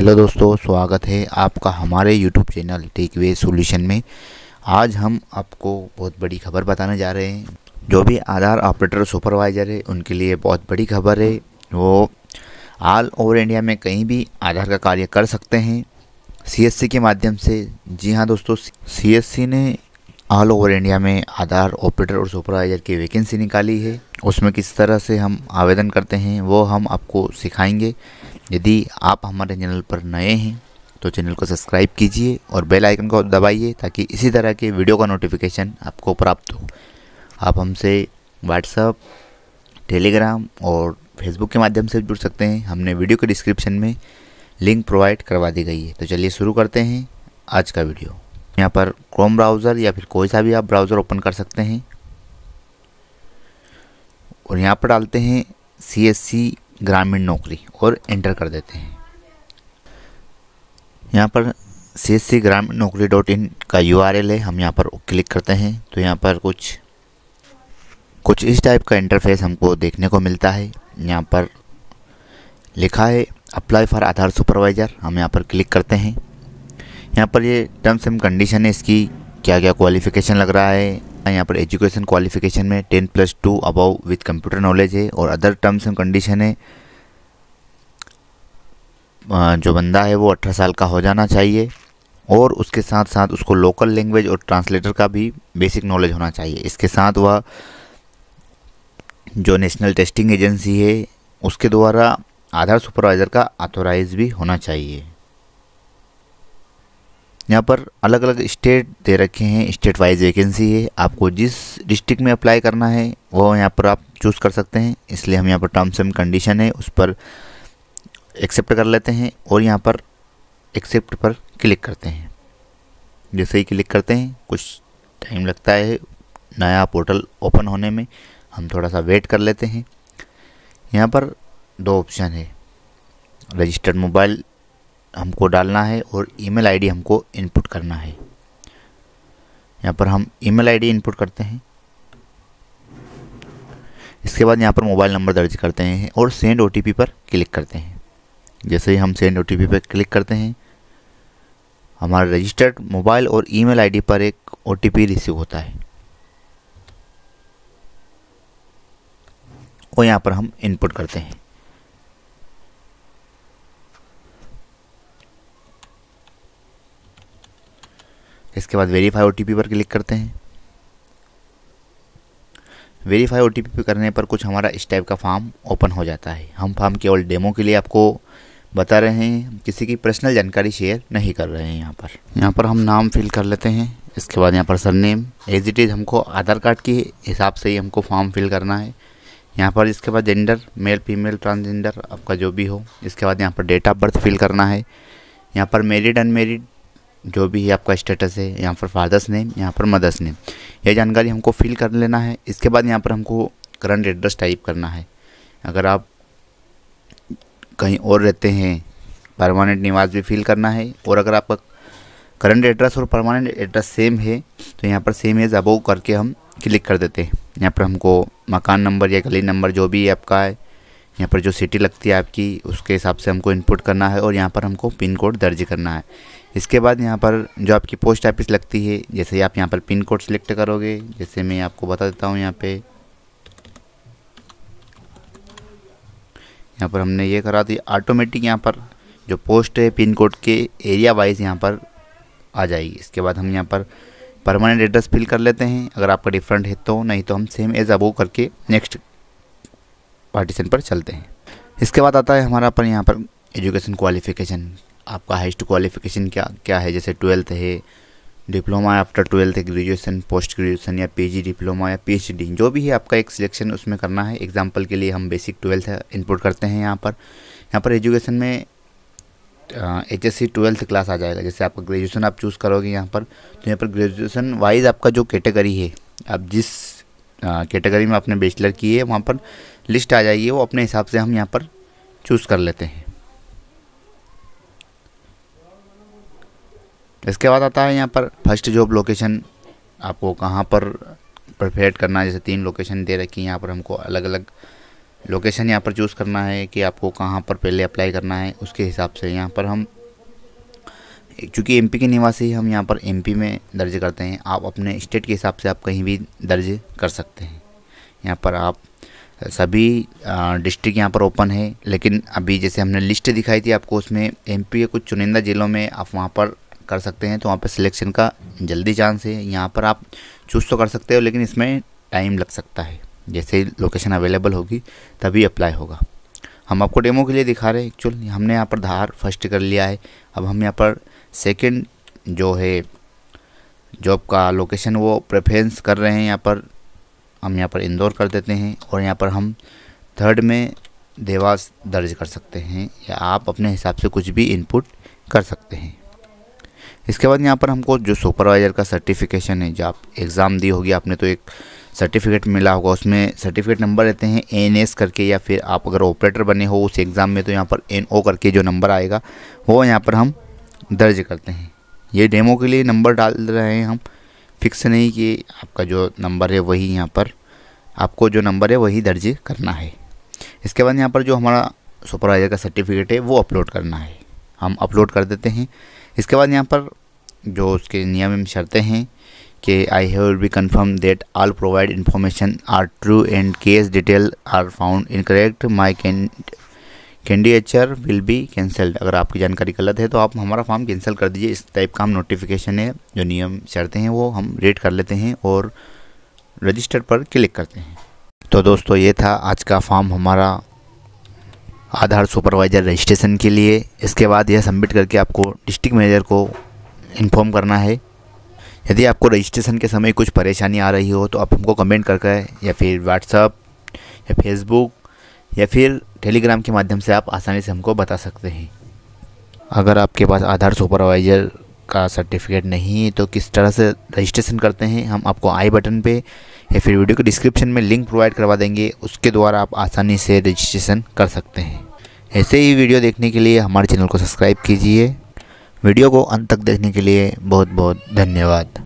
hello दोस्तों स्वागत है आपका हमारे YouTube channel Tech Way Solution में आज हम आपको बहुत बड़ी खबर बताने जा रहे हैं जो भी आधार ऑपरेटर सुपरवाइज़र है उनके लिए बहुत बड़ी खबर है वो ऑल ओवर इंडिया में कहीं भी आधार का कार्य कर सकते हैं सीएससी के माध्यम से जी हाँ दोस्तों सीएससी ने ऑल ओवर इंडिया में आधार ऑपरेटर और सुपरवाइज़र की वैकेंसी निकाली है उसमें किस तरह से हम आवेदन करते हैं वो हम आपको सिखाएंगे यदि आप हमारे चैनल पर नए हैं तो चैनल को सब्सक्राइब कीजिए और बेल आइकन को दबाइए ताकि इसी तरह के वीडियो का नोटिफिकेशन आपको प्राप्त हो आप हमसे व्हाट्सअप टेलीग्राम और फेसबुक के माध्यम से जुड़ सकते हैं हमने वीडियो के डिस्क्रिप्शन में लिंक प्रोवाइड करवा दी गई है तो चलिए शुरू करते हैं आज का वीडियो यहाँ पर क्रोम ब्राउज़र या फिर कोई सा भी आप ब्राउज़र ओपन कर सकते हैं और यहाँ पर डालते हैं सी एस सी ग्रामीण नौकरी और एंटर कर देते हैं यहाँ पर सी एस सी ग्रामीण नौकरी डॉट इन का यू आर एल है हम यहाँ पर क्लिक करते हैं तो यहाँ पर कुछ कुछ इस टाइप का इंटरफेस हमको देखने को मिलता है यहाँ पर लिखा है अप्लाई फॉर आधार सुपरवाइज़र हम यहाँ पर क्लिक करते हैं यहाँ पर ये टर्म्स एंड कंडीशन है इसकी क्या क्या क्वालिफ़िकेशन लग रहा है यहाँ पर एजुकेशन क्वालिफिकेशन में ten plus two above with computer knowledge है और अदर टर्म्स एंड कंडीशन है जो बंदा है वो अठारह साल का हो जाना चाहिए और उसके साथ साथ उसको लोकल लैंग्वेज और ट्रांसलेटर का भी बेसिक नॉलेज होना चाहिए इसके साथ वह जो नेशनल टेस्टिंग एजेंसी है उसके द्वारा आधार सुपरवाइज़र का ऑथोराइज भी होना चाहिए यहाँ पर अलग अलग स्टेट दे रखे हैं स्टेट वाइज वैकेंसी है आपको जिस डिस्ट्रिक्ट में अप्लाई करना है वो यहाँ पर आप चूज़ कर सकते हैं इसलिए हम यहाँ पर टर्म्स एंड कंडीशन है उस पर एक्सेप्ट कर लेते हैं और यहाँ पर एक्सेप्ट पर क्लिक करते हैं जैसे ही क्लिक करते हैं कुछ टाइम लगता है नया पोर्टल ओपन होने में हम थोड़ा सा वेट कर लेते हैं यहाँ पर दो ऑप्शन है रजिस्टर्ड मोबाइल हमको डालना है और ईमेल आईडी हमको इनपुट करना है यहाँ पर हम ईमेल आईडी इनपुट करते हैं इसके बाद यहाँ पर मोबाइल नंबर दर्ज करते हैं और सेंड ओ पर क्लिक करते हैं जैसे ही हम सेंड ओ पर क्लिक करते हैं हमारे रजिस्टर्ड मोबाइल और ईमेल आईडी पर एक ओ रिसीव होता है और यहाँ पर हम इनपुट करते हैं इसके बाद वेरीफाई ओ पर क्लिक करते हैं वेरीफाई ओ पे करने पर कुछ हमारा इस टाइप का फॉर्म ओपन हो जाता है हम फॉर्म केवल डेमो के लिए आपको बता रहे हैं किसी की पर्सनल जानकारी शेयर नहीं कर रहे हैं यहाँ पर यहाँ पर हम नाम फिल कर लेते हैं इसके बाद यहाँ पर सरनेम एज इट इज़ हमको आधार कार्ड के हिसाब से ही हमको फॉर्म फिल करना है यहाँ पर इसके बाद जेंडर मेल फीमेल ट्रांसजेंडर आपका जो भी हो इसके बाद यहाँ पर डेट ऑफ बर्थ फिल करना है यहाँ पर मेरिड अनमेरिड जो भी है आपका स्टेटस है यहाँ पर फादर्स नेम यहाँ पर मदर्स नेम यह जानकारी हमको फिल कर लेना है इसके बाद यहाँ पर हमको करंट एड्रेस टाइप करना है अगर आप कहीं और रहते हैं परमानेंट निवास भी फिल करना है और अगर आपका करंट एड्रेस और परमानेंट एड्रेस सेम है तो यहाँ पर सेम एज अबोव करके हम क्लिक कर देते हैं यहाँ पर हमको मकान नंबर या गली नंबर जो भी आपका है यहाँ पर जो सिटी लगती है आपकी उसके हिसाब से हमको इनपुट करना है और यहाँ पर हमको पिन कोड दर्ज करना है इसके बाद यहाँ पर जो आपकी पोस्ट ऑफिस लगती है जैसे ही आप यहाँ पर पिन कोड सिलेक्ट करोगे जैसे मैं आपको बता देता हूँ यहाँ पे यहाँ पर हमने ये करा दी ऑटोमेटिक यहाँ पर जो पोस्ट है पिन कोड के एरिया वाइज यहाँ पर आ जाएगी इसके बाद हम यहाँ पर परमानेंट एड्रेस फिल कर लेते हैं अगर आपका डिफरेंट है तो नहीं तो हम सेम एज अबो करके नेक्स्ट पार्टीशन पर चलते हैं इसके बाद आता है हमारा पर यहाँ पर एजुकेशन क्वालिफिकेशन आपका हाइस्ट क्वालिफिकेशन क्या क्या है जैसे ट्वेल्थ है diploma after twelfth graduation post graduation या पीजी डिप्लोमा या पीएचडी जो भी है आपका एक सिलेक्शन उसमें करना है एग्जाम्पल के लिए हम बेसिक ट्वेल्थ इनपुट करते हैं यहाँ पर यहाँ पर एजुकेशन में H S C twelfth class आ जाएगा जैसे आपका ग्रेजुएशन आप चूज़ करोगे यहाँ पर तो यहाँ पर ग्रेजुएशन वाइज आपका जो कैटेगरी है आप जिस कैटेगरी में आपने बेचलर की है वहाँ पर लिस्ट आ जाएगी वो अपने हिसाब से हम यहाँ पर चूज़ कर लेते हैं इसके बाद आता है यहाँ पर फर्स्ट जॉब लोकेशन आपको कहाँ पर प्रिपेयर करना है जैसे तीन लोकेशन दे रखी है यहाँ पर हमको अलग अलग लोकेशन यहाँ पर चूज़ करना है कि आपको कहाँ पर पहले अप्लाई करना है उसके हिसाब से यहाँ पर हम चूँकि एमपी के निवासी हम यहाँ पर एमपी में दर्ज करते हैं आप अपने स्टेट के हिसाब से आप कहीं भी दर्ज कर सकते हैं यहाँ पर आप सभी डिस्ट्रिक्ट यहाँ पर ओपन है लेकिन अभी जैसे हमने लिस्ट दिखाई थी आपको उसमें एम पी कुछ चुनिंदा ज़िलों में आप वहाँ पर कर सकते हैं तो वहाँ पर सिलेक्शन का जल्दी चांस है यहाँ पर आप चूज़ तो कर सकते हो लेकिन इसमें टाइम लग सकता है जैसे लोकेशन अवेलेबल होगी तभी अप्लाई होगा हम आपको डेमो के लिए दिखा रहे हैं एक्चुअल हमने यहाँ पर धार फर्स्ट कर लिया है अब हम यहाँ पर सेकेंड जो है जॉब का लोकेशन वो प्रेफरेंस कर रहे हैं यहाँ पर हम यहाँ पर इंदौर कर देते हैं और यहाँ पर हम थर्ड में देवास दर्ज कर सकते हैं या आप अपने हिसाब से कुछ भी इनपुट कर सकते हैं इसके बाद यहाँ पर हमको जो सुपरवाइज़र का सर्टिफिकेशन है जो आप एग्ज़ाम दी होगी आपने तो एक सर्टिफिकेट मिला होगा उसमें सर्टिफिकेट नंबर रहते हैं एन एस करके या फिर आप अगर ऑपरेटर बने हो उस एग्ज़ाम में तो यहाँ पर एन ओ करके जो नंबर आएगा वो यहाँ पर हम दर्ज करते हैं ये डेमो के लिए नंबर डाल रहे हैं हम फिक्स नहीं कि आपका जो नंबर है वही यहाँ पर आपको जो नंबर है वही दर्ज करना है इसके बाद यहाँ पर जो हमारा सुपरवाइज़र का सर्टिफिकेट है वो अपलोड करना है हम अपलोड कर देते हैं इसके बाद यहाँ पर जो उसके नियम एवं शर्तें हैं कि I have be confirm that all provide information are true and case detail are found incorrect my can candidature will be cancelled अगर आपकी जानकारी गलत है तो आप हमारा फॉर्म कैंसिल कर दीजिए इस टाइप का हम नोटिफिकेशन है जो नियम चढ़ते हैं वो हम रेड कर लेते हैं और रजिस्टर पर क्लिक करते हैं तो दोस्तों ये था आज का फॉर्म हमारा आधार सुपरवाइज़र रजिस्ट्रेशन के लिए इसके बाद यह सबमिट करके आपको डिस्ट्रिक्ट मैनेजर को इन्फॉर्म करना है यदि आपको रजिस्ट्रेशन के समय कुछ परेशानी आ रही हो तो आप हमको कमेंट करके या फिर व्हाट्सअप या फेसबुक या फिर टेलीग्राम के माध्यम से आप आसानी से हमको बता सकते हैं अगर आपके पास आधार सुपरवाइज़र का सर्टिफिकेट नहीं है तो किस तरह से रजिस्ट्रेशन करते हैं हम आपको आई बटन पे या फिर वीडियो के डिस्क्रिप्शन में लिंक प्रोवाइड करवा देंगे उसके द्वारा आप आसानी से रजिस्ट्रेशन कर सकते हैं ऐसे ही वीडियो देखने के लिए हमारे चैनल को सब्सक्राइब कीजिए वीडियो को अंत तक देखने के लिए बहुत बहुत धन्यवाद